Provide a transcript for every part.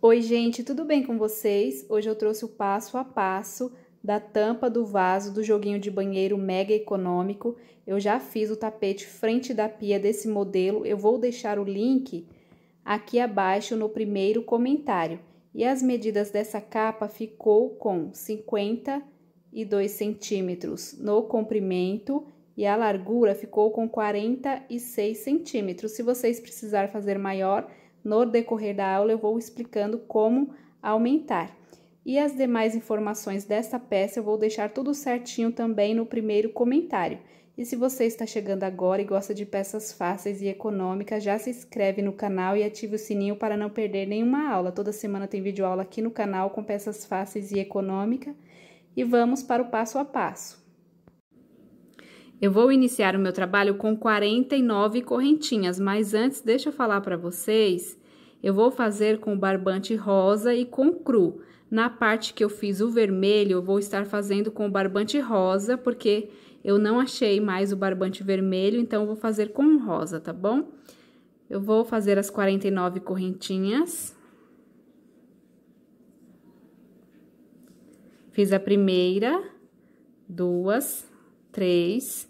Oi, gente, tudo bem com vocês? Hoje eu trouxe o passo a passo da tampa do vaso do joguinho de banheiro mega econômico. Eu já fiz o tapete frente da pia desse modelo. Eu vou deixar o link aqui abaixo no primeiro comentário. E as medidas dessa capa ficou com 52 centímetros no comprimento e a largura ficou com 46 centímetros. Se vocês precisar fazer maior, no decorrer da aula, eu vou explicando como aumentar. E as demais informações desta peça eu vou deixar tudo certinho também no primeiro comentário. E se você está chegando agora e gosta de peças fáceis e econômicas, já se inscreve no canal e ative o sininho para não perder nenhuma aula. Toda semana tem vídeo aula aqui no canal com peças fáceis e econômica. E vamos para o passo a passo. Eu vou iniciar o meu trabalho com 49 correntinhas, mas antes deixa eu falar para vocês, eu vou fazer com barbante rosa e com cru. Na parte que eu fiz o vermelho, eu vou estar fazendo com barbante rosa, porque eu não achei mais o barbante vermelho, então eu vou fazer com rosa, tá bom? Eu vou fazer as 49 correntinhas. Fiz a primeira, duas, três,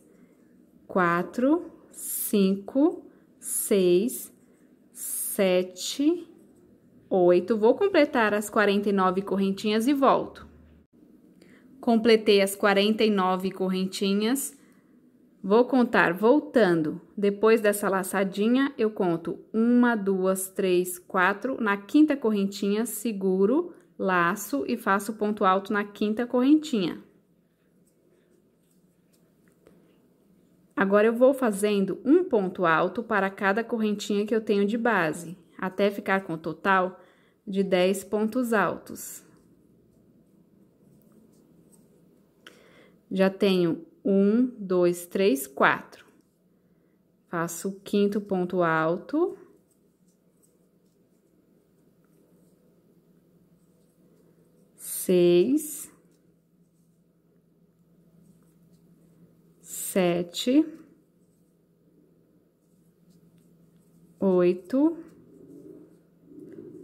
quatro, cinco, seis, sete, oito. Vou completar as 49 correntinhas e volto. Completei as 49 correntinhas. Vou contar voltando. Depois dessa laçadinha, eu conto uma, duas, três, quatro. Na quinta correntinha, seguro, laço e faço ponto alto na quinta correntinha. Agora eu vou fazendo um ponto alto para cada correntinha que eu tenho de base, até ficar com o total de 10 pontos altos. Já tenho um, dois, três, quatro. Faço o quinto ponto alto. Seis. sete, oito,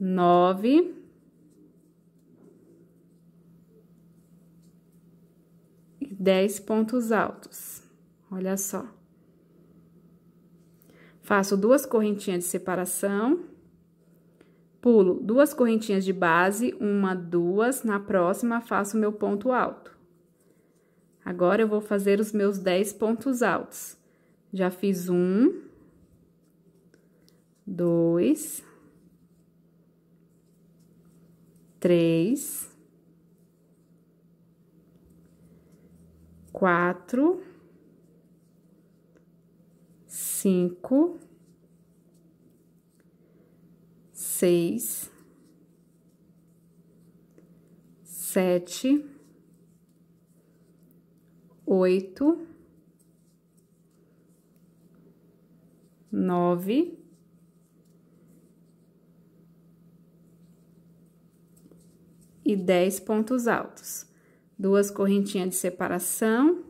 nove, e dez pontos altos. Olha só. Faço duas correntinhas de separação pulo duas correntinhas de base, uma, duas, na próxima faço meu ponto alto. Agora, eu vou fazer os meus 10 pontos altos. Já fiz um, dois, três, quatro, cinco, seis, sete, oito, nove, e dez pontos altos. Duas correntinhas de separação,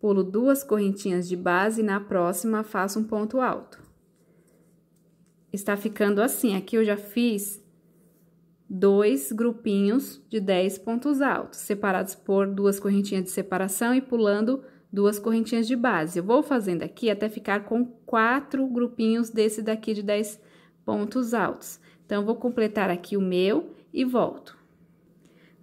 pulo duas correntinhas de base e na próxima faço um ponto alto. Está ficando assim, aqui eu já fiz dois grupinhos de 10 pontos altos, separados por duas correntinhas de separação e pulando duas correntinhas de base. Eu vou fazendo aqui até ficar com quatro grupinhos desse daqui de 10 pontos altos. Então, vou completar aqui o meu e volto.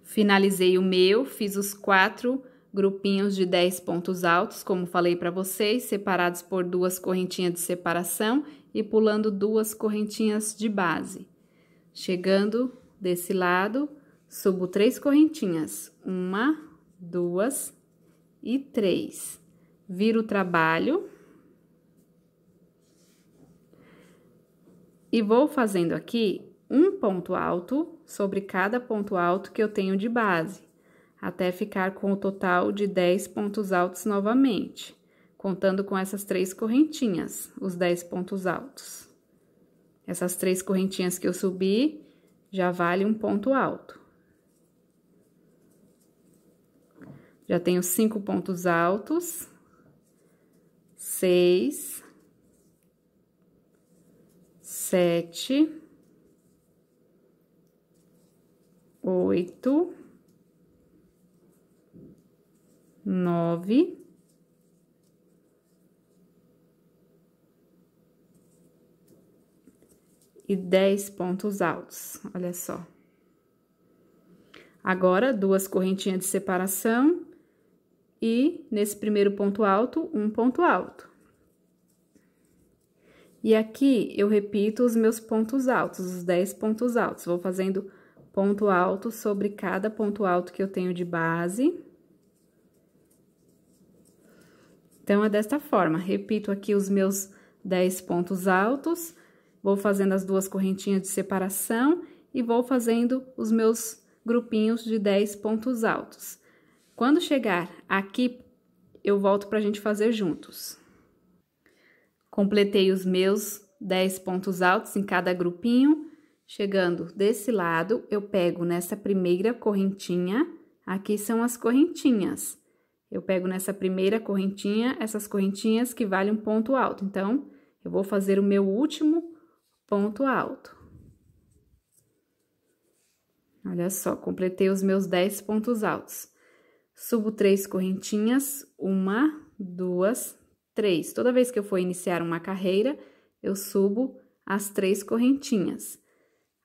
Finalizei o meu, fiz os quatro grupinhos de 10 pontos altos, como falei para vocês, separados por duas correntinhas de separação e pulando duas correntinhas de base. Chegando desse lado, subo três correntinhas. Uma, duas e três. Viro o trabalho. E vou fazendo aqui um ponto alto sobre cada ponto alto que eu tenho de base, até ficar com o total de 10 pontos altos novamente, contando com essas três correntinhas, os 10 pontos altos. Essas três correntinhas que eu subi, já vale um ponto alto. Já tenho cinco pontos altos, seis, sete, oito, nove, e 10 pontos altos, olha só. Agora, duas correntinhas de separação e, nesse primeiro ponto alto, um ponto alto. E aqui, eu repito os meus pontos altos, os 10 pontos altos. Vou fazendo ponto alto sobre cada ponto alto que eu tenho de base. Então, é desta forma. Repito aqui os meus 10 pontos altos Vou fazendo as duas correntinhas de separação e vou fazendo os meus grupinhos de 10 pontos altos. Quando chegar aqui, eu volto para a gente fazer juntos. Completei os meus 10 pontos altos em cada grupinho. Chegando desse lado, eu pego nessa primeira correntinha, aqui são as correntinhas. Eu pego nessa primeira correntinha, essas correntinhas que valem um ponto alto. Então, eu vou fazer o meu último ponto alto. Olha só, completei os meus 10 pontos altos. Subo três correntinhas, uma, duas, três. Toda vez que eu for iniciar uma carreira, eu subo as três correntinhas.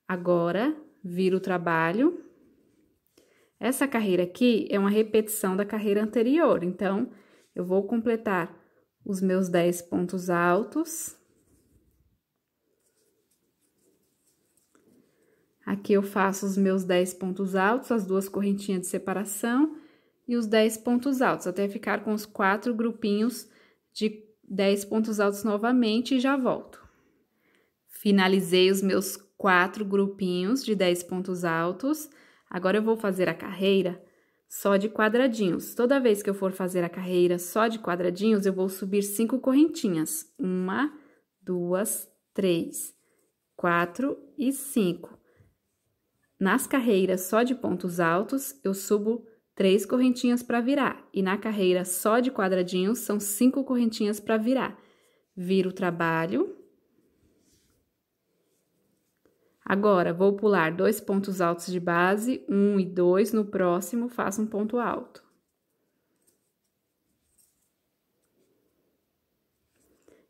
Agora, viro o trabalho. Essa carreira aqui é uma repetição da carreira anterior, então, eu vou completar os meus 10 pontos altos Aqui eu faço os meus 10 pontos altos, as duas correntinhas de separação e os 10 pontos altos, até ficar com os quatro grupinhos de 10 pontos altos novamente e já volto. Finalizei os meus quatro grupinhos de 10 pontos altos. Agora eu vou fazer a carreira só de quadradinhos. Toda vez que eu for fazer a carreira só de quadradinhos, eu vou subir cinco correntinhas. Uma, duas, três, quatro e cinco. Nas carreiras só de pontos altos, eu subo três correntinhas para virar, e na carreira só de quadradinhos, são cinco correntinhas para virar. Viro o trabalho. Agora, vou pular dois pontos altos de base, um e dois, no próximo faço um ponto alto.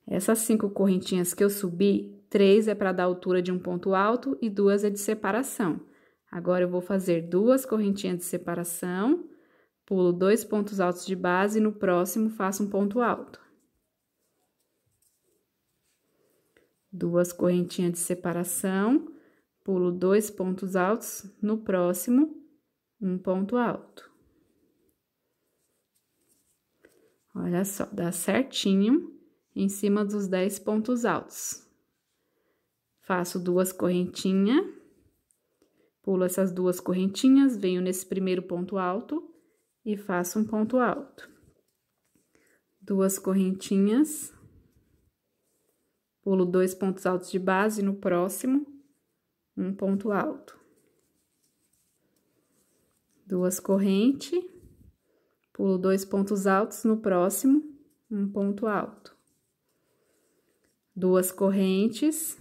Essas cinco correntinhas que eu subi, três é para dar altura de um ponto alto e duas é de separação. Agora, eu vou fazer duas correntinhas de separação, pulo dois pontos altos de base e no próximo faço um ponto alto. Duas correntinhas de separação, pulo dois pontos altos, no próximo, um ponto alto. Olha só, dá certinho em cima dos dez pontos altos. Faço duas correntinhas Pulo essas duas correntinhas, venho nesse primeiro ponto alto e faço um ponto alto. Duas correntinhas. Pulo dois pontos altos de base no próximo, um ponto alto. Duas correntes. Pulo dois pontos altos no próximo, um ponto alto. Duas correntes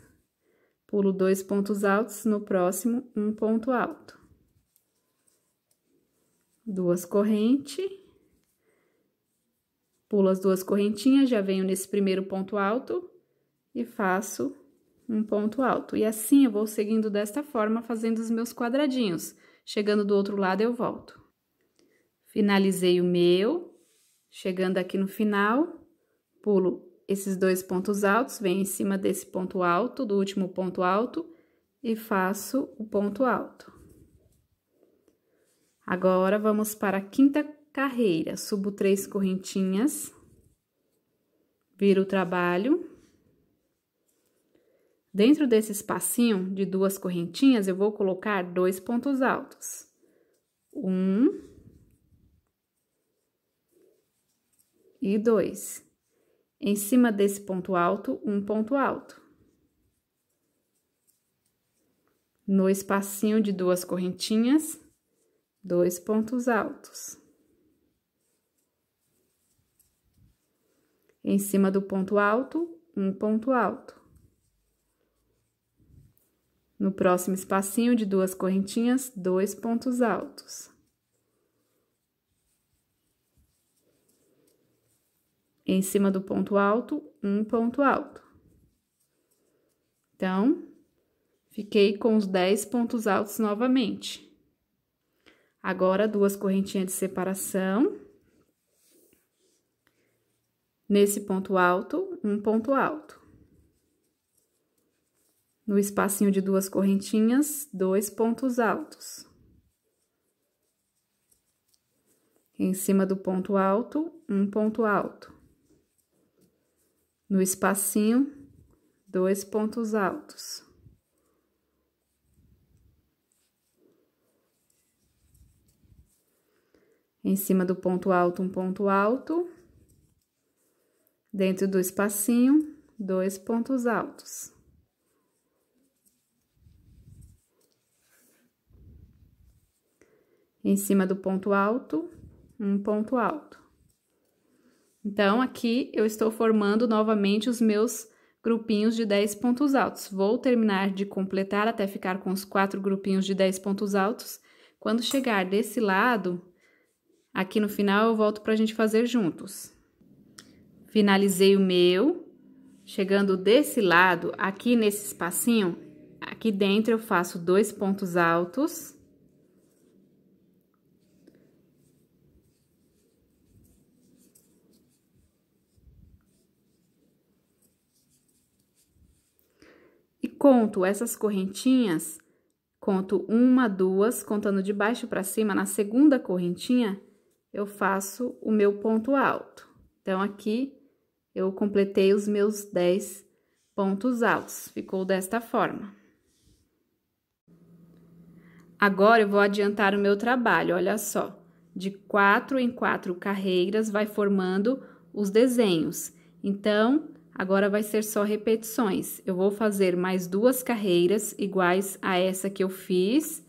Pulo dois pontos altos, no próximo, um ponto alto. Duas correntes. Pulo as duas correntinhas, já venho nesse primeiro ponto alto e faço um ponto alto. E assim, eu vou seguindo desta forma, fazendo os meus quadradinhos. Chegando do outro lado, eu volto. Finalizei o meu. Chegando aqui no final, pulo esses dois pontos altos venho em cima desse ponto alto, do último ponto alto, e faço o ponto alto. Agora, vamos para a quinta carreira. Subo três correntinhas, viro o trabalho. Dentro desse espacinho de duas correntinhas, eu vou colocar dois pontos altos. Um. E dois. Em cima desse ponto alto, um ponto alto. No espacinho de duas correntinhas, dois pontos altos. Em cima do ponto alto, um ponto alto. No próximo espacinho de duas correntinhas, dois pontos altos. Em cima do ponto alto, um ponto alto. Então, fiquei com os 10 pontos altos novamente. Agora, duas correntinhas de separação. Nesse ponto alto, um ponto alto. No espacinho de duas correntinhas, dois pontos altos. Em cima do ponto alto, um ponto alto. No espacinho, dois pontos altos. Em cima do ponto alto, um ponto alto. Dentro do espacinho, dois pontos altos. Em cima do ponto alto, um ponto alto. Então, aqui eu estou formando novamente os meus grupinhos de 10 pontos altos. Vou terminar de completar até ficar com os quatro grupinhos de 10 pontos altos. Quando chegar desse lado, aqui no final eu volto para a gente fazer juntos. Finalizei o meu. Chegando desse lado, aqui nesse espacinho, aqui dentro eu faço dois pontos altos conto essas correntinhas, conto uma, duas, contando de baixo para cima, na segunda correntinha, eu faço o meu ponto alto. Então, aqui, eu completei os meus 10 pontos altos. Ficou desta forma. Agora, eu vou adiantar o meu trabalho, olha só. De quatro em quatro carreiras, vai formando os desenhos. Então, Agora vai ser só repetições. Eu vou fazer mais duas carreiras iguais a essa que eu fiz.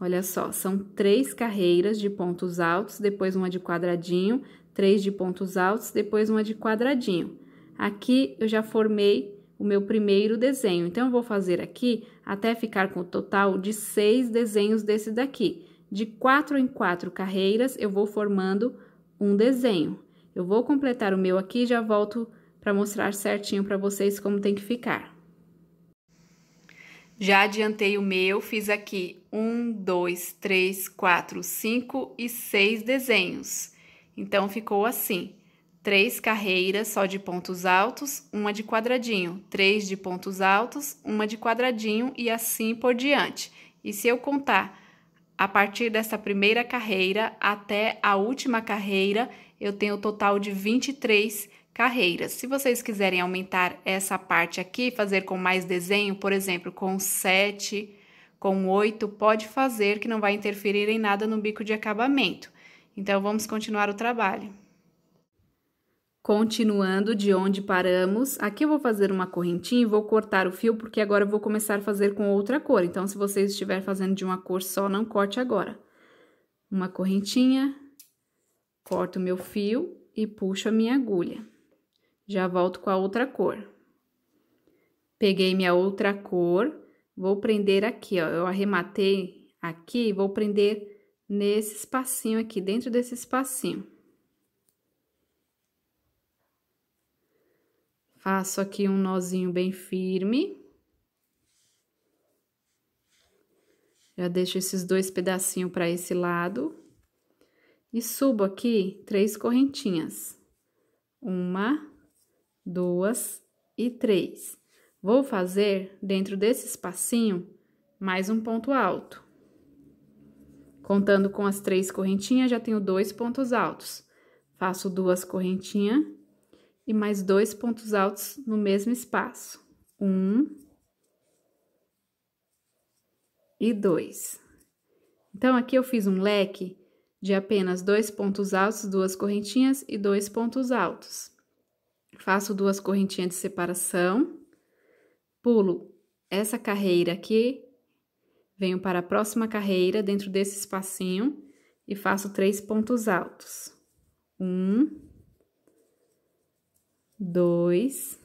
Olha só, são três carreiras de pontos altos, depois uma de quadradinho, três de pontos altos, depois uma de quadradinho. Aqui eu já formei o meu primeiro desenho, então eu vou fazer aqui até ficar com o total de seis desenhos desse daqui. De quatro em quatro carreiras eu vou formando um desenho. Eu vou completar o meu aqui e já volto para mostrar certinho para vocês como tem que ficar. Já adiantei o meu, fiz aqui um, dois, três, quatro, cinco e seis desenhos. Então, ficou assim: três carreiras só de pontos altos, uma de quadradinho, três de pontos altos, uma de quadradinho e assim por diante. E se eu contar a partir dessa primeira carreira até a última carreira, eu tenho o total de 23 carreiras. Se vocês quiserem aumentar essa parte aqui, fazer com mais desenho, por exemplo, com 7, com 8, pode fazer que não vai interferir em nada no bico de acabamento. Então, vamos continuar o trabalho. Continuando de onde paramos, aqui eu vou fazer uma correntinha e vou cortar o fio, porque agora eu vou começar a fazer com outra cor. Então, se vocês estiverem fazendo de uma cor só, não corte agora. Uma correntinha, corto o meu fio e puxo a minha agulha. Já volto com a outra cor. Peguei minha outra cor, vou prender aqui, ó. Eu arrematei aqui, vou prender nesse espacinho aqui, dentro desse espacinho. Faço aqui um nozinho bem firme. Já deixo esses dois pedacinhos para esse lado. E subo aqui três correntinhas. Uma, duas e três. Vou fazer dentro desse espacinho mais um ponto alto. Contando com as três correntinhas, já tenho dois pontos altos. Faço duas correntinhas e mais dois pontos altos no mesmo espaço. Um e dois. Então, aqui eu fiz um leque de apenas dois pontos altos, duas correntinhas e dois pontos altos faço duas correntinhas de separação, pulo essa carreira aqui, venho para a próxima carreira dentro desse espacinho e faço três pontos altos. Um, dois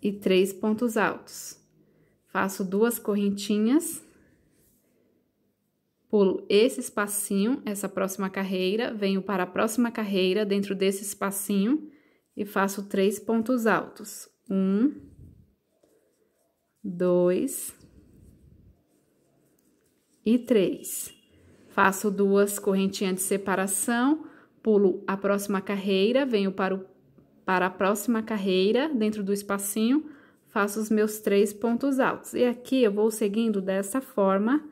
e três pontos altos. Faço duas correntinhas pulo esse espacinho, essa próxima carreira, venho para a próxima carreira dentro desse espacinho e faço três pontos altos. Um, dois e três. Faço duas correntinhas de separação, pulo a próxima carreira, venho para, o, para a próxima carreira dentro do espacinho, faço os meus três pontos altos. E aqui eu vou seguindo dessa forma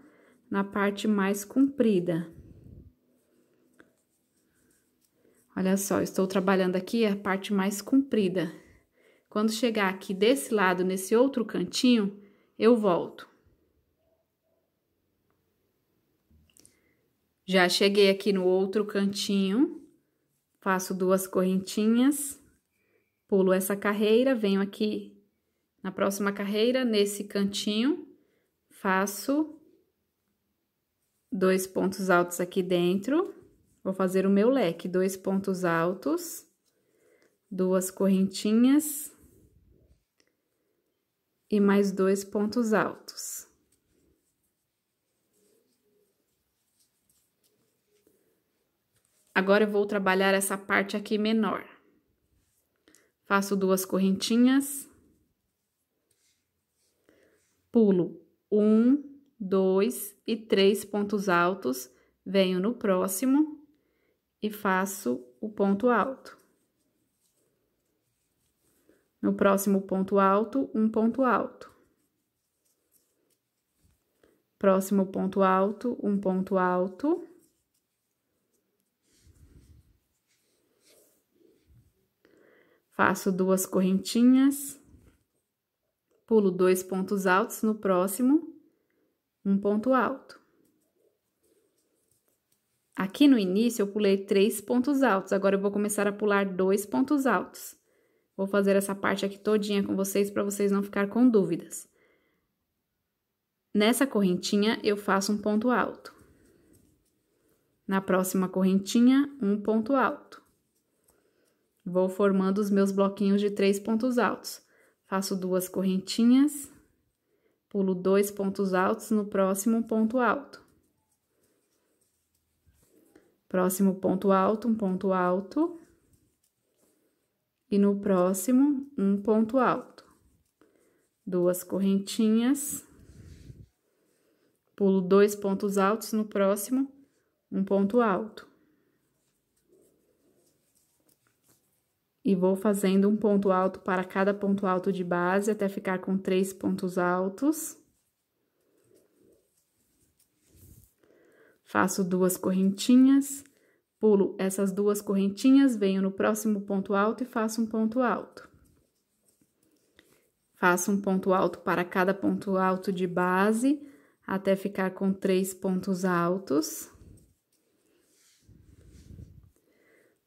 na parte mais comprida. Olha só, estou trabalhando aqui a parte mais comprida. Quando chegar aqui desse lado, nesse outro cantinho, eu volto. Já cheguei aqui no outro cantinho, faço duas correntinhas, pulo essa carreira, venho aqui na próxima carreira, nesse cantinho, faço dois pontos altos aqui dentro. Vou fazer o meu leque, dois pontos altos, duas correntinhas e mais dois pontos altos. Agora, eu vou trabalhar essa parte aqui menor. Faço duas correntinhas. Pulo um, 2 e 3 pontos altos, venho no próximo e faço o ponto alto. No próximo ponto alto, um ponto alto. Próximo ponto alto, um ponto alto. Faço duas correntinhas. Pulo dois pontos altos no próximo um ponto alto. Aqui no início eu pulei três pontos altos, agora eu vou começar a pular dois pontos altos. Vou fazer essa parte aqui todinha com vocês para vocês não ficar com dúvidas. Nessa correntinha eu faço um ponto alto. Na próxima correntinha, um ponto alto. Vou formando os meus bloquinhos de três pontos altos. Faço duas correntinhas Pulo dois pontos altos no próximo ponto alto. Próximo ponto alto, um ponto alto. E no próximo, um ponto alto. Duas correntinhas. Pulo dois pontos altos no próximo, um ponto alto e vou fazendo um ponto alto para cada ponto alto de base até ficar com três pontos altos. Faço duas correntinhas, pulo essas duas correntinhas, venho no próximo ponto alto e faço um ponto alto. Faço um ponto alto para cada ponto alto de base até ficar com três pontos altos.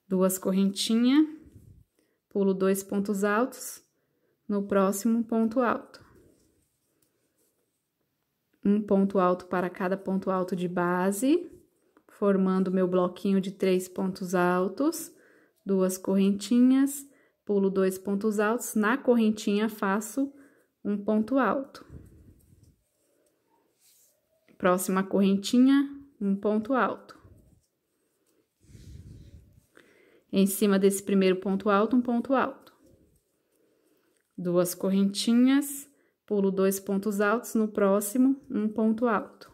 Duas correntinhas Pulo dois pontos altos, no próximo ponto alto. Um ponto alto para cada ponto alto de base, formando meu bloquinho de três pontos altos, duas correntinhas, pulo dois pontos altos, na correntinha faço um ponto alto. Próxima correntinha, um ponto alto. em cima desse primeiro ponto alto, um ponto alto. Duas correntinhas, pulo dois pontos altos, no próximo, um ponto alto.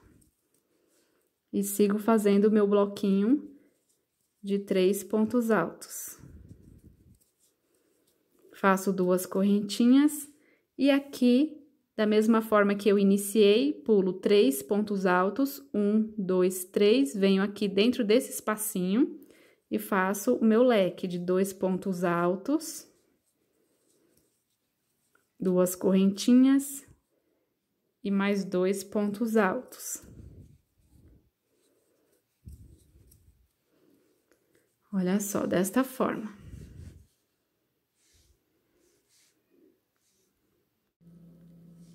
E sigo fazendo o meu bloquinho de três pontos altos. Faço duas correntinhas e aqui, da mesma forma que eu iniciei, pulo três pontos altos, um, dois, três, venho aqui dentro desse espacinho e faço o meu leque de dois pontos altos, duas correntinhas e mais dois pontos altos. Olha só, desta forma.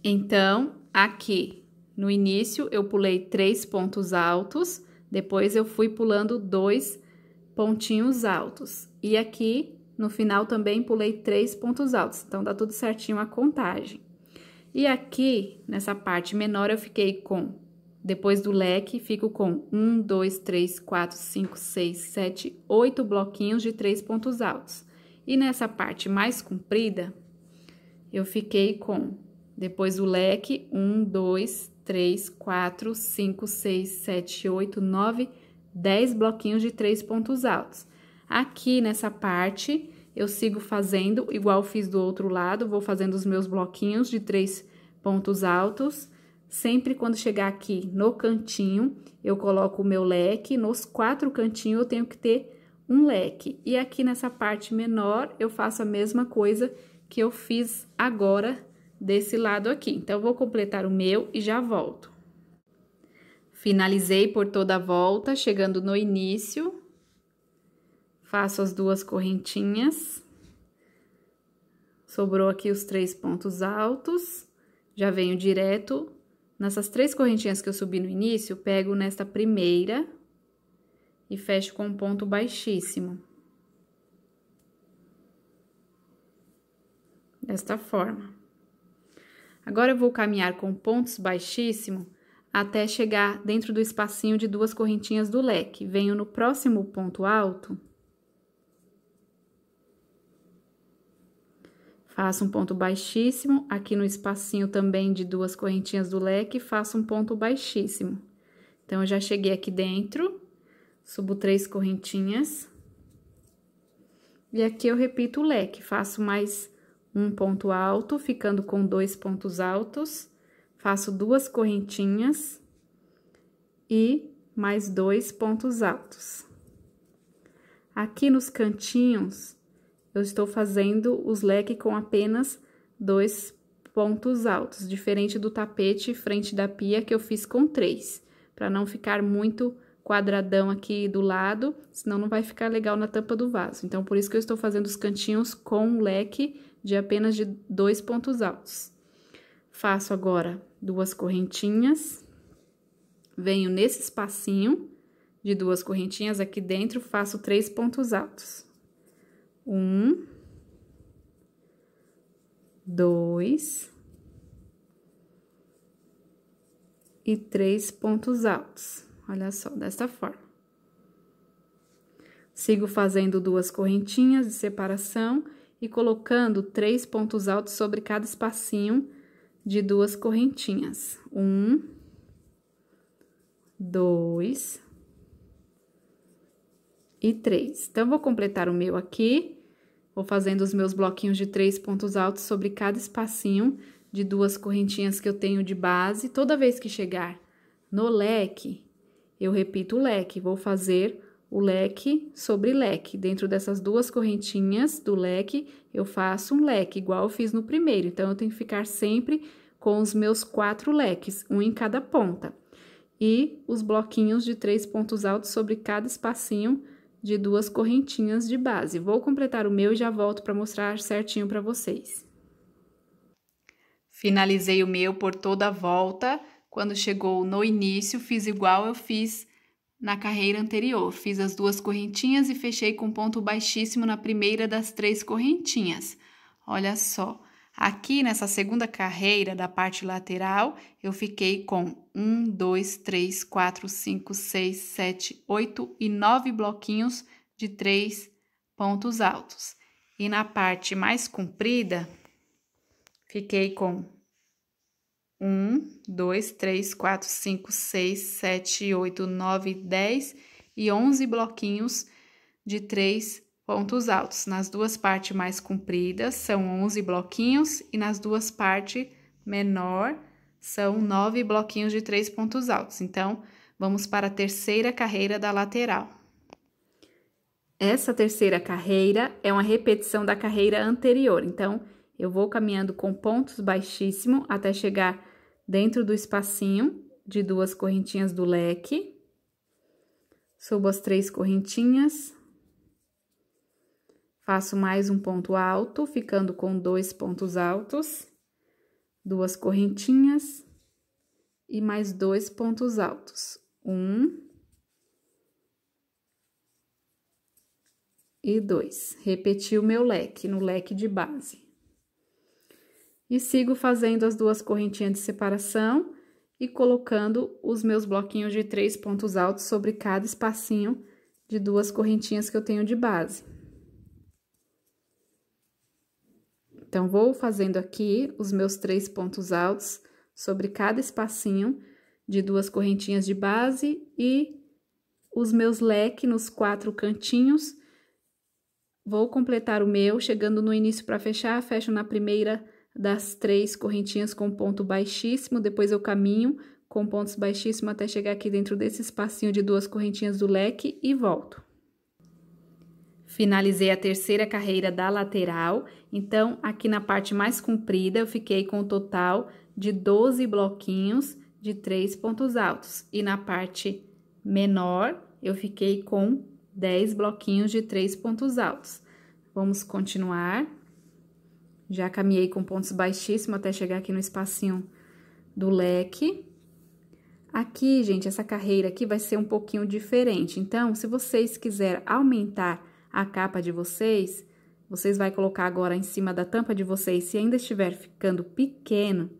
Então, aqui no início eu pulei três pontos altos, depois eu fui pulando dois pontinhos altos. E aqui, no final, também pulei três pontos altos, então dá tudo certinho a contagem. E aqui, nessa parte menor, eu fiquei com, depois do leque, fico com um, dois, três, quatro, cinco, seis, sete, oito bloquinhos de três pontos altos. E nessa parte mais comprida, eu fiquei com, depois do leque, um, dois, três, quatro, cinco, seis, sete, oito, nove, 10 bloquinhos de três pontos altos. Aqui nessa parte, eu sigo fazendo igual fiz do outro lado, vou fazendo os meus bloquinhos de três pontos altos. Sempre quando chegar aqui no cantinho, eu coloco o meu leque, nos quatro cantinhos eu tenho que ter um leque. E aqui nessa parte menor, eu faço a mesma coisa que eu fiz agora desse lado aqui. Então, eu vou completar o meu e já volto. Finalizei por toda a volta, chegando no início, faço as duas correntinhas. Sobrou aqui os três pontos altos, já venho direto. Nessas três correntinhas que eu subi no início, pego nesta primeira e fecho com um ponto baixíssimo. Desta forma. Agora, eu vou caminhar com pontos baixíssimos até chegar dentro do espacinho de duas correntinhas do leque. Venho no próximo ponto alto. Faço um ponto baixíssimo, aqui no espacinho também de duas correntinhas do leque, faço um ponto baixíssimo. Então, eu já cheguei aqui dentro, subo três correntinhas. E aqui eu repito o leque, faço mais um ponto alto, ficando com dois pontos altos faço duas correntinhas e mais dois pontos altos. Aqui nos cantinhos, eu estou fazendo os leques com apenas dois pontos altos, diferente do tapete frente da pia que eu fiz com três, para não ficar muito quadradão aqui do lado, senão não vai ficar legal na tampa do vaso. Então, por isso que eu estou fazendo os cantinhos com leque de apenas de dois pontos altos. Faço agora duas correntinhas, venho nesse espacinho de duas correntinhas aqui dentro, faço três pontos altos. Um, dois e três pontos altos. Olha só, desta forma. Sigo fazendo duas correntinhas de separação e colocando três pontos altos sobre cada espacinho de duas correntinhas. Um, dois e três. Então, eu vou completar o meu aqui, vou fazendo os meus bloquinhos de três pontos altos sobre cada espacinho de duas correntinhas que eu tenho de base. Toda vez que chegar no leque, eu repito o leque, vou fazer o leque sobre leque. Dentro dessas duas correntinhas do leque, eu faço um leque, igual eu fiz no primeiro. Então, eu tenho que ficar sempre com os meus quatro leques, um em cada ponta. E os bloquinhos de três pontos altos sobre cada espacinho de duas correntinhas de base. Vou completar o meu e já volto para mostrar certinho para vocês. Finalizei o meu por toda a volta. Quando chegou no início, fiz igual eu fiz na carreira anterior. Fiz as duas correntinhas e fechei com ponto baixíssimo na primeira das três correntinhas. Olha só, aqui nessa segunda carreira da parte lateral, eu fiquei com 1, 2, 3, 4, 5, 6, 7, 8 e 9 bloquinhos de três pontos altos. E na parte mais comprida, fiquei com 1, 2, 3, 4, 5, 6, 7, 8, 9, 10 e 11 bloquinhos de 3 pontos altos. Nas duas partes mais compridas, são 11 bloquinhos, e nas duas partes menor, são 9 bloquinhos de 3 pontos altos. Então, vamos para a terceira carreira da lateral. Essa terceira carreira é uma repetição da carreira anterior, então eu vou caminhando com pontos baixíssimo até chegar dentro do espacinho de duas correntinhas do leque. Subo as três correntinhas. Faço mais um ponto alto, ficando com dois pontos altos. Duas correntinhas e mais dois pontos altos. Um. E dois. Repeti o meu leque no leque de base. E sigo fazendo as duas correntinhas de separação e colocando os meus bloquinhos de três pontos altos sobre cada espacinho de duas correntinhas que eu tenho de base. Então, vou fazendo aqui os meus três pontos altos sobre cada espacinho de duas correntinhas de base e os meus leques nos quatro cantinhos. Vou completar o meu, chegando no início para fechar, fecho na primeira das três correntinhas com ponto baixíssimo, depois eu caminho com pontos baixíssimos até chegar aqui dentro desse espacinho de duas correntinhas do leque e volto. Finalizei a terceira carreira da lateral, então aqui na parte mais comprida eu fiquei com um total de 12 bloquinhos de três pontos altos e na parte menor eu fiquei com 10 bloquinhos de três pontos altos. Vamos continuar. Já caminhei com pontos baixíssimos até chegar aqui no espacinho do leque. Aqui, gente, essa carreira aqui vai ser um pouquinho diferente. Então, se vocês quiserem aumentar a capa de vocês, vocês vai colocar agora em cima da tampa de vocês. Se ainda estiver ficando pequeno,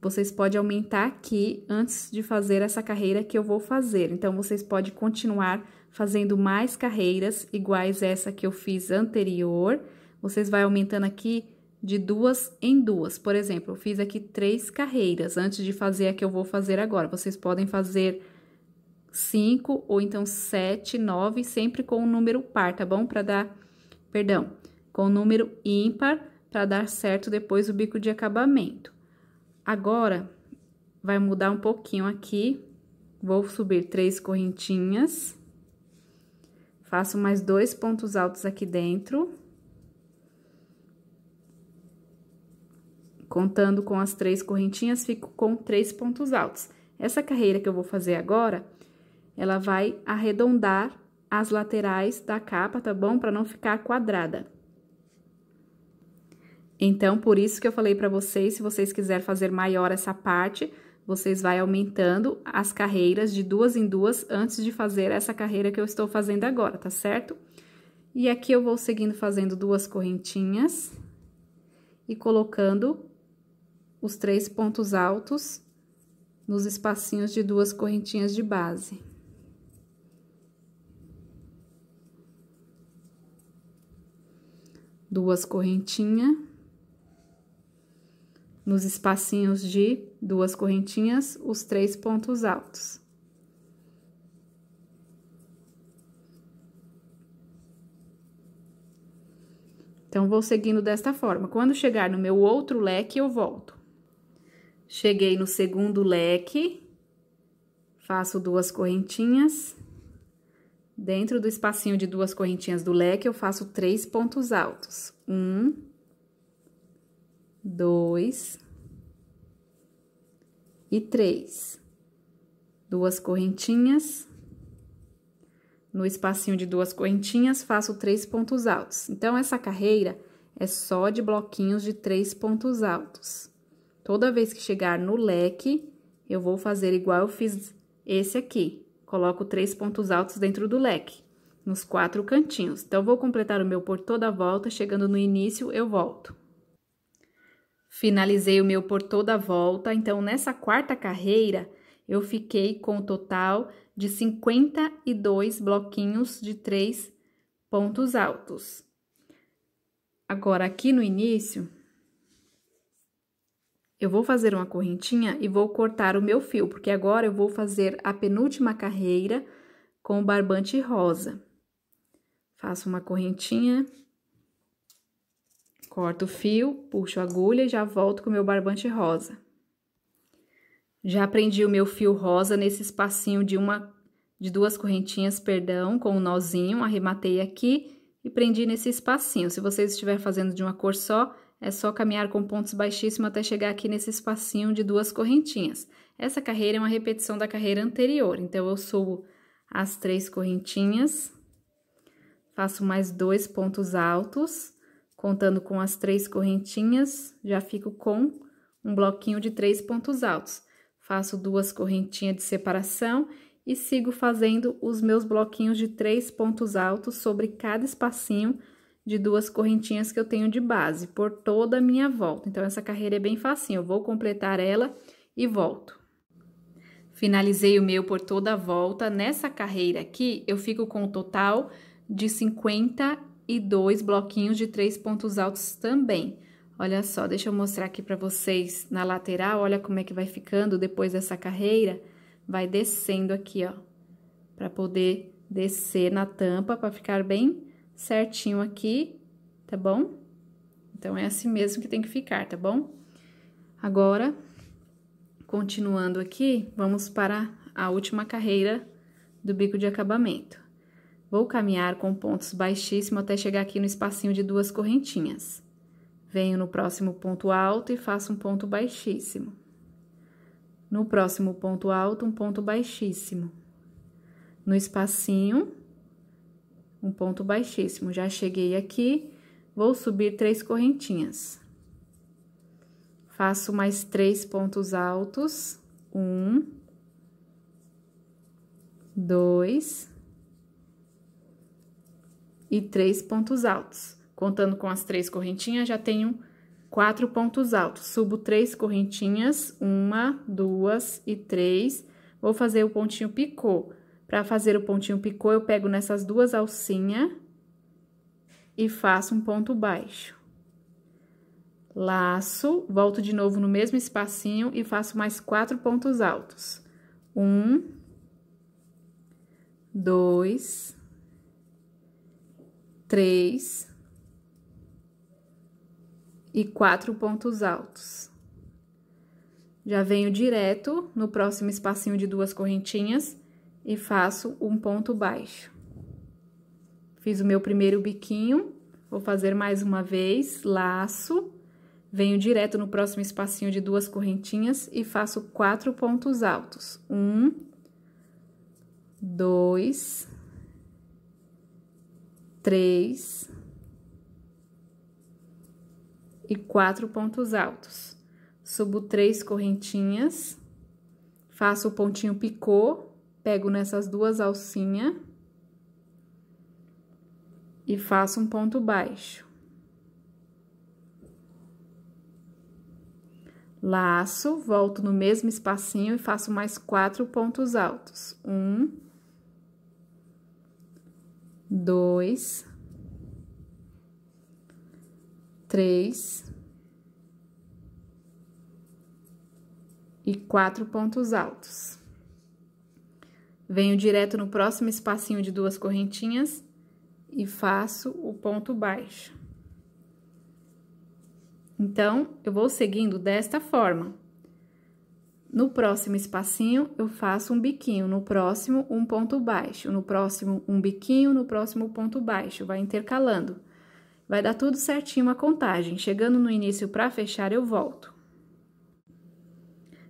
vocês podem aumentar aqui antes de fazer essa carreira que eu vou fazer. Então, vocês podem continuar fazendo mais carreiras iguais essa que eu fiz anterior. Vocês vai aumentando aqui de duas em duas. Por exemplo, eu fiz aqui três carreiras antes de fazer a que eu vou fazer agora. Vocês podem fazer cinco ou então sete, nove, sempre com o um número par, tá bom? Para dar, perdão, com o um número ímpar para dar certo depois o bico de acabamento. Agora, vai mudar um pouquinho aqui. Vou subir três correntinhas. Faço mais dois pontos altos aqui dentro. Contando com as três correntinhas, fico com três pontos altos. Essa carreira que eu vou fazer agora, ela vai arredondar as laterais da capa, tá bom? Para não ficar quadrada. Então, por isso que eu falei para vocês, se vocês quiserem fazer maior essa parte, vocês vão aumentando as carreiras de duas em duas antes de fazer essa carreira que eu estou fazendo agora, tá certo? E aqui eu vou seguindo fazendo duas correntinhas e colocando os três pontos altos nos espacinhos de duas correntinhas de base. Duas correntinhas. Nos espacinhos de duas correntinhas, os três pontos altos. Então, vou seguindo desta forma. Quando chegar no meu outro leque, eu volto. Cheguei no segundo leque, faço duas correntinhas. Dentro do espacinho de duas correntinhas do leque, eu faço três pontos altos. Um, dois e três. Duas correntinhas. No espacinho de duas correntinhas, faço três pontos altos. Então, essa carreira é só de bloquinhos de três pontos altos. Toda vez que chegar no leque, eu vou fazer igual eu fiz esse aqui. Coloco três pontos altos dentro do leque, nos quatro cantinhos. Então, vou completar o meu por toda a volta, chegando no início, eu volto. Finalizei o meu por toda a volta, então, nessa quarta carreira, eu fiquei com o total de 52 bloquinhos de três pontos altos. Agora, aqui no início, eu vou fazer uma correntinha e vou cortar o meu fio, porque agora eu vou fazer a penúltima carreira com o barbante rosa. Faço uma correntinha, corto o fio, puxo a agulha e já volto com o meu barbante rosa. Já prendi o meu fio rosa nesse espacinho de uma de duas correntinhas, perdão, com um nozinho, arrematei aqui e prendi nesse espacinho. Se você estiver fazendo de uma cor só, é só caminhar com pontos baixíssimos até chegar aqui nesse espacinho de duas correntinhas. Essa carreira é uma repetição da carreira anterior, então eu subo as três correntinhas, faço mais dois pontos altos, contando com as três correntinhas, já fico com um bloquinho de três pontos altos. Faço duas correntinhas de separação e sigo fazendo os meus bloquinhos de três pontos altos sobre cada espacinho de duas correntinhas que eu tenho de base por toda a minha volta. Então, essa carreira é bem facinho, eu vou completar ela e volto. Finalizei o meu por toda a volta. Nessa carreira aqui, eu fico com o total de 52 bloquinhos de três pontos altos também. Olha só, deixa eu mostrar aqui para vocês na lateral, olha como é que vai ficando depois dessa carreira. Vai descendo aqui, ó, para poder descer na tampa, para ficar bem certinho aqui, tá bom? Então, é assim mesmo que tem que ficar, tá bom? Agora, continuando aqui, vamos para a última carreira do bico de acabamento. Vou caminhar com pontos baixíssimos até chegar aqui no espacinho de duas correntinhas. Venho no próximo ponto alto e faço um ponto baixíssimo. No próximo ponto alto, um ponto baixíssimo. No espacinho, um ponto baixíssimo. Já cheguei aqui, vou subir três correntinhas. Faço mais três pontos altos. Um, dois e três pontos altos. Contando com as três correntinhas, já tenho quatro pontos altos. Subo três correntinhas, uma, duas e três. Vou fazer o pontinho picô. Para fazer o pontinho picô, eu pego nessas duas alcinhas e faço um ponto baixo. Laço, volto de novo no mesmo espacinho e faço mais quatro pontos altos. Um, dois, três e quatro pontos altos. Já venho direto no próximo espacinho de duas correntinhas e faço um ponto baixo. Fiz o meu primeiro biquinho, vou fazer mais uma vez, laço, venho direto no próximo espacinho de duas correntinhas e faço quatro pontos altos. Um, dois, três e quatro pontos altos. Subo três correntinhas, faço o pontinho picô pego nessas duas alcinhas e faço um ponto baixo. Laço, volto no mesmo espacinho e faço mais quatro pontos altos. Um, dois, três e quatro pontos altos. Venho direto no próximo espacinho de duas correntinhas e faço o ponto baixo. Então, eu vou seguindo desta forma. No próximo espacinho, eu faço um biquinho, no próximo, um ponto baixo, no próximo, um biquinho, no próximo, ponto baixo, vai intercalando. Vai dar tudo certinho a contagem, chegando no início para fechar, eu volto.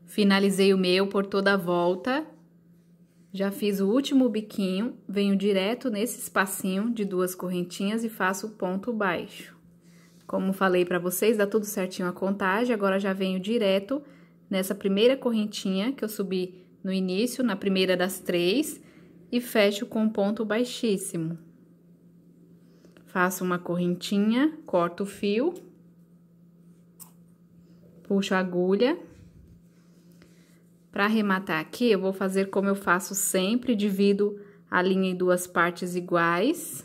Finalizei o meu por toda a volta já fiz o último biquinho, venho direto nesse espacinho de duas correntinhas e faço o ponto baixo. Como falei para vocês, dá tudo certinho a contagem, agora já venho direto nessa primeira correntinha que eu subi no início, na primeira das três, e fecho com um ponto baixíssimo. Faço uma correntinha, corto o fio, puxo a agulha para arrematar aqui, eu vou fazer como eu faço sempre, divido a linha em duas partes iguais.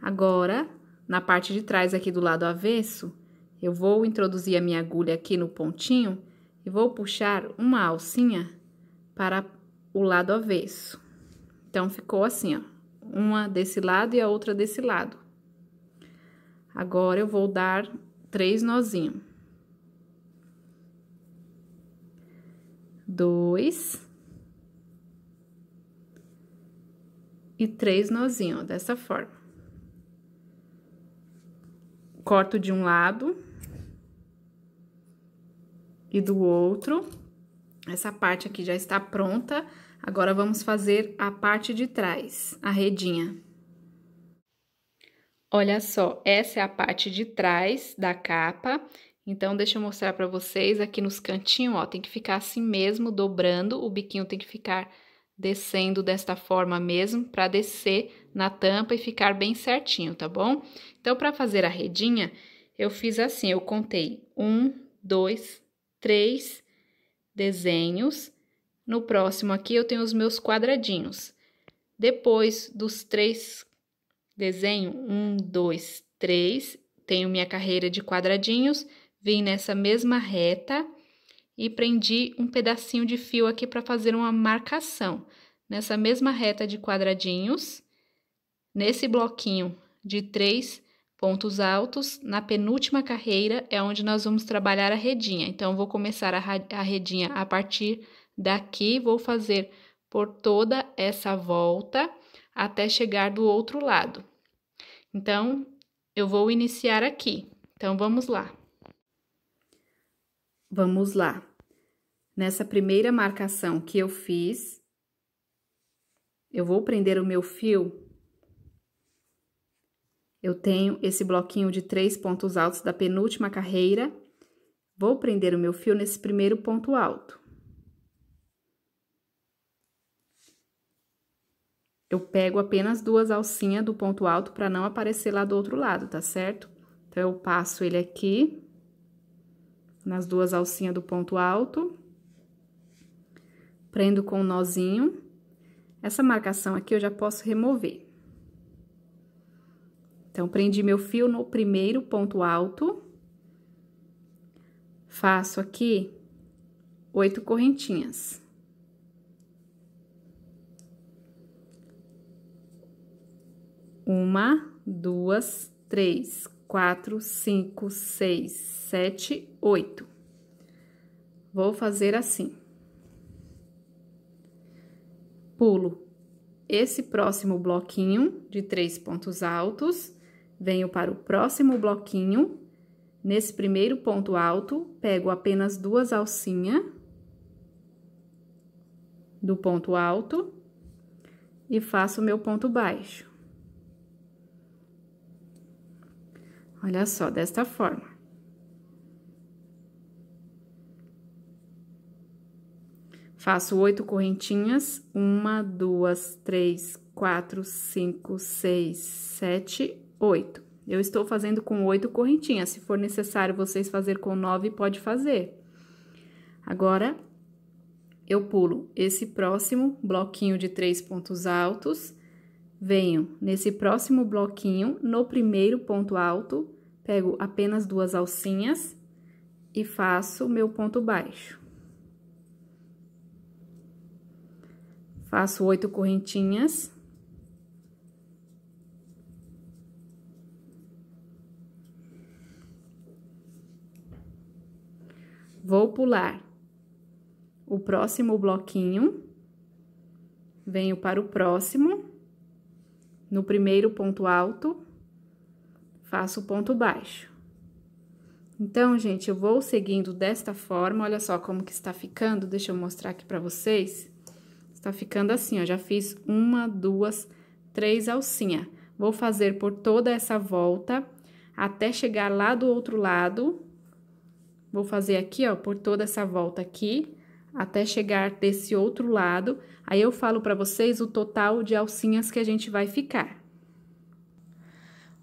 Agora, na parte de trás aqui do lado avesso, eu vou introduzir a minha agulha aqui no pontinho e vou puxar uma alcinha para o lado avesso. Então, ficou assim, ó, uma desse lado e a outra desse lado. Agora, eu vou dar três nozinhos. dois e três nozinhos, ó, dessa forma. Corto de um lado e do outro. Essa parte aqui já está pronta. Agora, vamos fazer a parte de trás, a redinha. Olha só, essa é a parte de trás da capa então, deixa eu mostrar para vocês aqui nos cantinhos, ó, tem que ficar assim mesmo, dobrando, o biquinho tem que ficar descendo desta forma mesmo, para descer na tampa e ficar bem certinho, tá bom? Então, para fazer a redinha, eu fiz assim, eu contei um, dois, três desenhos. No próximo aqui, eu tenho os meus quadradinhos. Depois dos três desenhos, um, dois, três, tenho minha carreira de quadradinhos Vim nessa mesma reta e prendi um pedacinho de fio aqui para fazer uma marcação. Nessa mesma reta de quadradinhos, nesse bloquinho de três pontos altos, na penúltima carreira é onde nós vamos trabalhar a redinha. Então, vou começar a redinha a partir daqui, vou fazer por toda essa volta até chegar do outro lado. Então, eu vou iniciar aqui. Então, vamos lá. Vamos lá. Nessa primeira marcação que eu fiz, eu vou prender o meu fio. Eu tenho esse bloquinho de três pontos altos da penúltima carreira. Vou prender o meu fio nesse primeiro ponto alto. Eu pego apenas duas alcinhas do ponto alto para não aparecer lá do outro lado, tá certo? Então, eu passo ele aqui nas duas alcinhas do ponto alto. Prendo com um nozinho. Essa marcação aqui eu já posso remover. Então, prendi meu fio no primeiro ponto alto. Faço aqui oito correntinhas. Uma, duas, três, quatro, cinco, seis, sete, oito. Vou fazer assim. Pulo esse próximo bloquinho de três pontos altos, venho para o próximo bloquinho. Nesse primeiro ponto alto, pego apenas duas alcinhas do ponto alto e faço o meu ponto baixo. Olha só, desta forma. Faço oito correntinhas, uma, duas, três, quatro, cinco, seis, sete, oito. Eu estou fazendo com oito correntinhas, se for necessário vocês fazer com nove, pode fazer. Agora, eu pulo esse próximo bloquinho de três pontos altos venho nesse próximo bloquinho, no primeiro ponto alto, pego apenas duas alcinhas e faço meu ponto baixo. Faço oito correntinhas. Vou pular o próximo bloquinho, venho para o próximo no primeiro ponto alto, faço o ponto baixo. Então, gente, eu vou seguindo desta forma, olha só como que está ficando, deixa eu mostrar aqui para vocês. Está ficando assim, ó, já fiz uma, duas, três alcinha. Vou fazer por toda essa volta até chegar lá do outro lado. Vou fazer aqui, ó, por toda essa volta aqui até chegar desse outro lado. Aí eu falo para vocês o total de alcinhas que a gente vai ficar.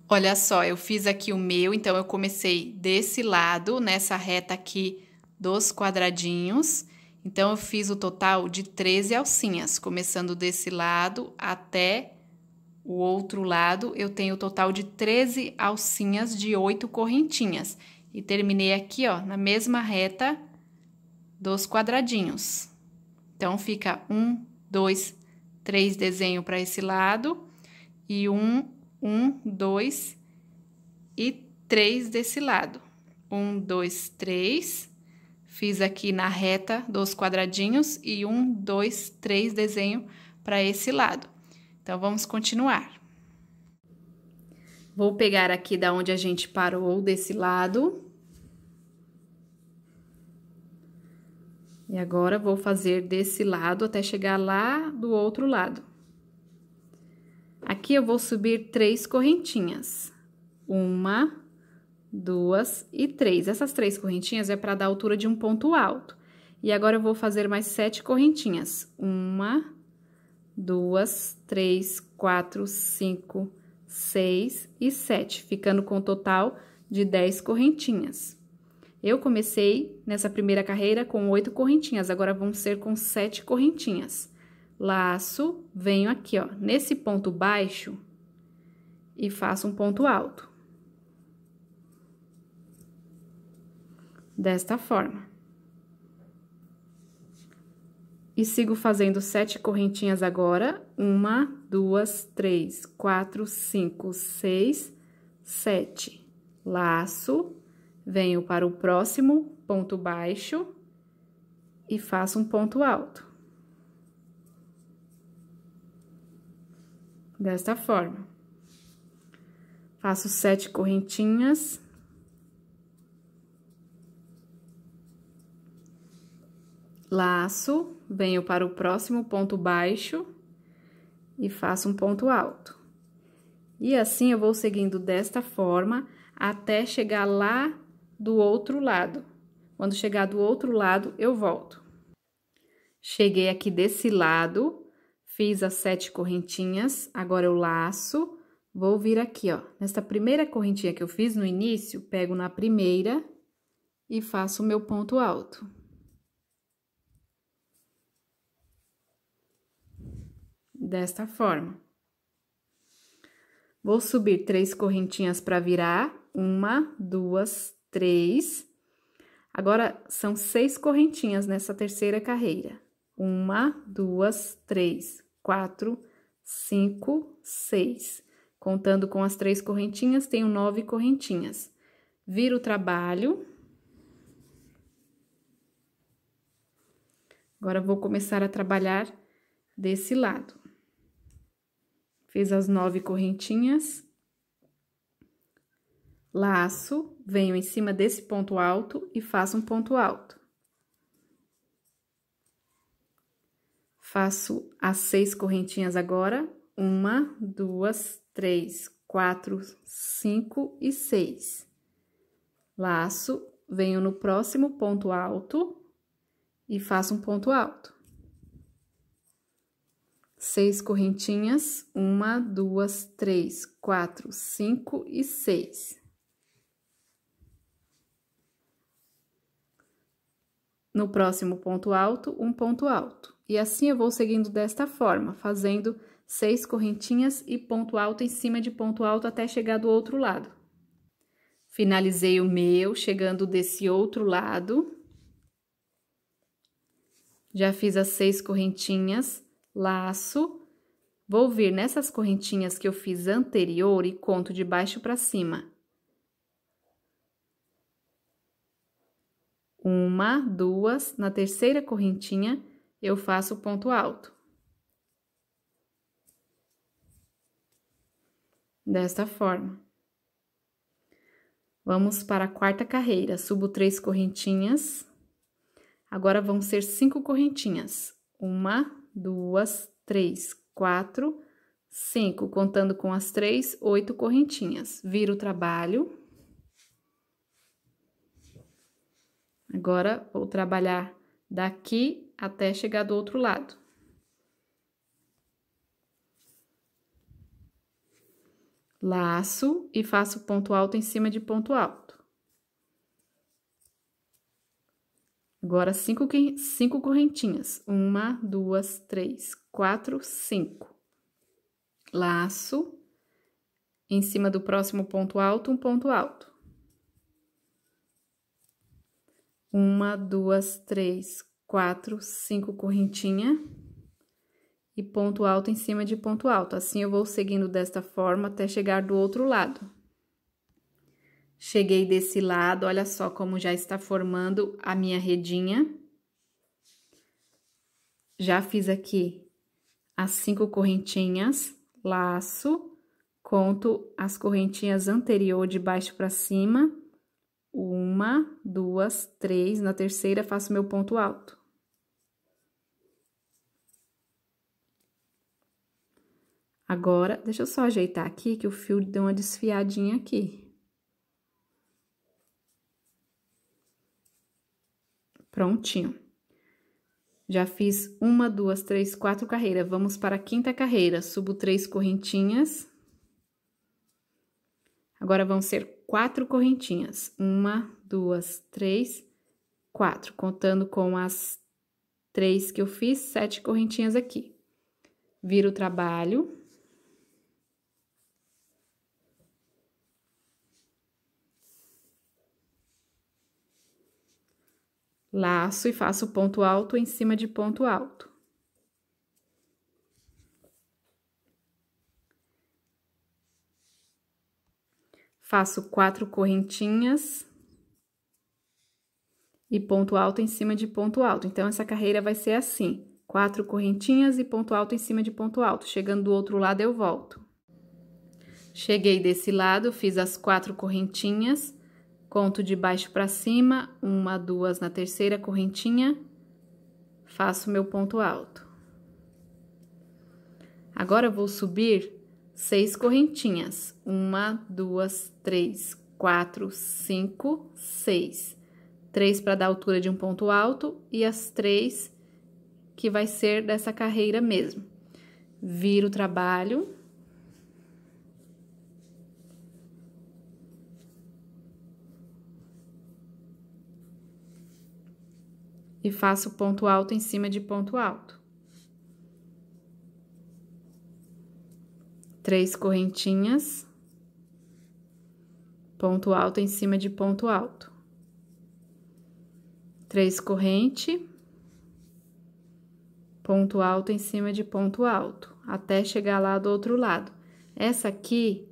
Olha só, eu fiz aqui o meu, então eu comecei desse lado, nessa reta aqui dos quadradinhos. Então, eu fiz o total de 13 alcinhas, começando desse lado até o outro lado, eu tenho o total de 13 alcinhas de 8 correntinhas. E terminei aqui, ó, na mesma reta, dos quadradinhos. Então, fica um, dois, três desenho para esse lado e um, um, dois e três desse lado. Um, dois, três. Fiz aqui na reta dos quadradinhos e um, dois, três desenho para esse lado. Então, vamos continuar. Vou pegar aqui da onde a gente parou desse lado E agora, vou fazer desse lado até chegar lá do outro lado. Aqui, eu vou subir três correntinhas. Uma, duas e três. Essas três correntinhas é para dar a altura de um ponto alto. E agora, eu vou fazer mais sete correntinhas. Uma, duas, três, quatro, cinco, seis e sete. Ficando com um total de dez correntinhas. Eu comecei nessa primeira carreira com oito correntinhas, agora vão ser com sete correntinhas. Laço, venho aqui, ó, nesse ponto baixo e faço um ponto alto. Desta forma. E sigo fazendo sete correntinhas agora. Uma, duas, três, quatro, cinco, seis, sete. Laço, venho para o próximo ponto baixo e faço um ponto alto. Desta forma. Faço sete correntinhas. Laço, venho para o próximo ponto baixo e faço um ponto alto. E assim eu vou seguindo desta forma até chegar lá do outro lado. Quando chegar do outro lado, eu volto. Cheguei aqui desse lado, fiz as sete correntinhas, agora eu laço, vou vir aqui, ó. Nessa primeira correntinha que eu fiz no início, pego na primeira e faço o meu ponto alto. Desta forma. Vou subir três correntinhas para virar, uma, duas, três. Agora, são seis correntinhas nessa terceira carreira. Uma, duas, três, quatro, cinco, seis. Contando com as três correntinhas, tenho nove correntinhas. Viro o trabalho. Agora, vou começar a trabalhar desse lado. Fiz as nove correntinhas laço, venho em cima desse ponto alto e faço um ponto alto. Faço as seis correntinhas agora. Uma, duas, três, quatro, cinco e seis. Laço, venho no próximo ponto alto e faço um ponto alto. Seis correntinhas, uma, duas, três, quatro, cinco e seis. No próximo ponto alto, um ponto alto. E assim eu vou seguindo desta forma, fazendo seis correntinhas e ponto alto em cima de ponto alto até chegar do outro lado. Finalizei o meu, chegando desse outro lado. Já fiz as seis correntinhas, laço. Vou vir nessas correntinhas que eu fiz anterior e conto de baixo para cima. uma, duas, na terceira correntinha eu faço ponto alto. Desta forma. Vamos para a quarta carreira, subo três correntinhas. Agora vão ser cinco correntinhas. Uma, duas, três, quatro, cinco. Contando com as três, oito correntinhas. Viro o trabalho. Agora, vou trabalhar daqui até chegar do outro lado. Laço e faço ponto alto em cima de ponto alto. Agora, cinco, cinco correntinhas. Uma, duas, três, quatro, cinco. Laço. Em cima do próximo ponto alto, um ponto alto. Uma, duas, três, quatro, cinco correntinha e ponto alto em cima de ponto alto. Assim, eu vou seguindo desta forma até chegar do outro lado. Cheguei desse lado, olha só como já está formando a minha redinha. Já fiz aqui as cinco correntinhas, laço, conto as correntinhas anterior de baixo para cima uma, duas, três. Na terceira, faço meu ponto alto. Agora, deixa eu só ajeitar aqui, que o fio deu uma desfiadinha aqui. Prontinho. Já fiz uma, duas, três, quatro carreiras. Vamos para a quinta carreira. Subo três correntinhas. Agora, vão ser quatro correntinhas. Uma, duas, três, quatro. Contando com as três que eu fiz, sete correntinhas aqui. Viro o trabalho. Laço e faço ponto alto em cima de ponto alto. Faço quatro correntinhas e ponto alto em cima de ponto alto. Então, essa carreira vai ser assim: quatro correntinhas e ponto alto em cima de ponto alto. Chegando do outro lado, eu volto. Cheguei desse lado, fiz as quatro correntinhas, conto de baixo para cima, uma, duas na terceira correntinha, faço meu ponto alto. Agora, vou subir seis correntinhas. Uma, duas, três, quatro, cinco, seis. Três para dar altura de um ponto alto e as três que vai ser dessa carreira mesmo. Vira o trabalho. E faço ponto alto em cima de ponto alto. três correntinhas, ponto alto em cima de ponto alto. Três corrente, ponto alto em cima de ponto alto, até chegar lá do outro lado. Essa aqui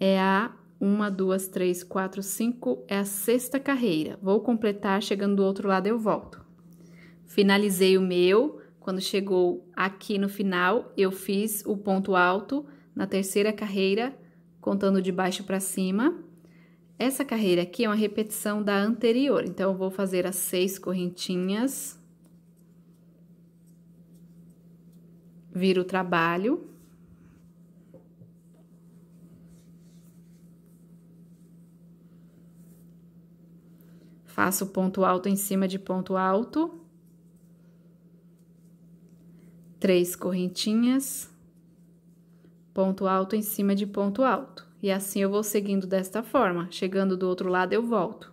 é a uma, duas, três, quatro, cinco, é a sexta carreira. Vou completar, chegando do outro lado eu volto. Finalizei o meu, quando chegou aqui no final, eu fiz o ponto alto na terceira carreira, contando de baixo para cima. Essa carreira aqui é uma repetição da anterior, então eu vou fazer as seis correntinhas, viro o trabalho. Faço ponto alto em cima de ponto alto. Três correntinhas ponto alto em cima de ponto alto. E assim eu vou seguindo desta forma, chegando do outro lado eu volto.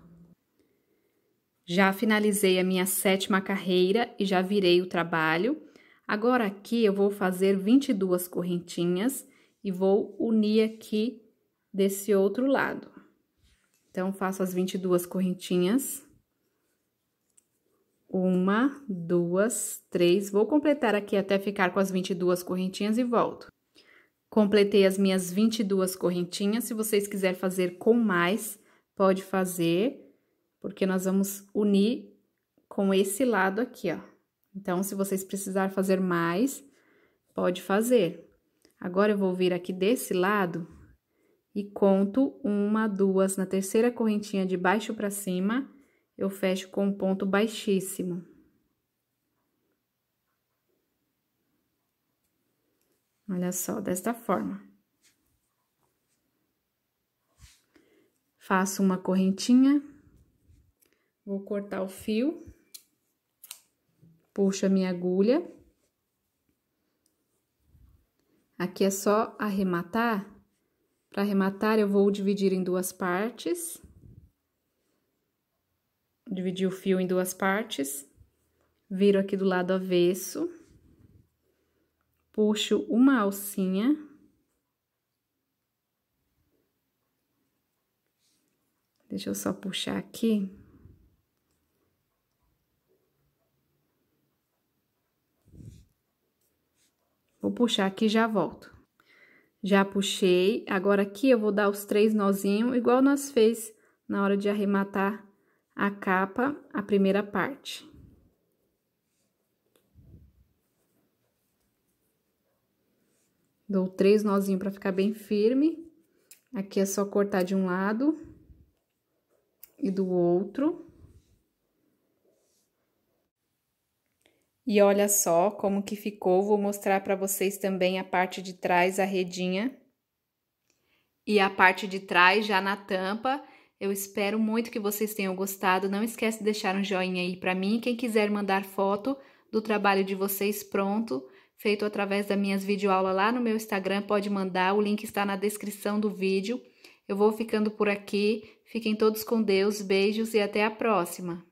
Já finalizei a minha sétima carreira e já virei o trabalho. Agora aqui eu vou fazer 22 correntinhas e vou unir aqui desse outro lado. Então, faço as 22 correntinhas. Uma, duas, três. Vou completar aqui até ficar com as 22 correntinhas e volto. Completei as minhas 22 correntinhas. Se vocês quiserem fazer com mais, pode fazer, porque nós vamos unir com esse lado aqui, ó. Então, se vocês precisarem fazer mais, pode fazer. Agora, eu vou vir aqui desse lado e conto uma, duas, na terceira correntinha de baixo para cima, eu fecho com um ponto baixíssimo. Olha só, desta forma. Faço uma correntinha, vou cortar o fio, puxo a minha agulha. Aqui é só arrematar. Para arrematar, eu vou dividir em duas partes. Dividi o fio em duas partes. Viro aqui do lado avesso puxo uma alcinha. Deixa eu só puxar aqui. Vou puxar aqui e já volto. Já puxei, agora aqui eu vou dar os três nozinhos, igual nós fez na hora de arrematar a capa, a primeira parte. Dou três nozinhos para ficar bem firme. Aqui é só cortar de um lado e do outro. E olha só como que ficou, vou mostrar para vocês também a parte de trás, a redinha. E a parte de trás já na tampa. Eu espero muito que vocês tenham gostado. Não esquece de deixar um joinha aí para mim. Quem quiser mandar foto do trabalho de vocês pronto, feito através das minhas videoaulas lá no meu Instagram, pode mandar, o link está na descrição do vídeo. Eu vou ficando por aqui, fiquem todos com Deus, beijos e até a próxima!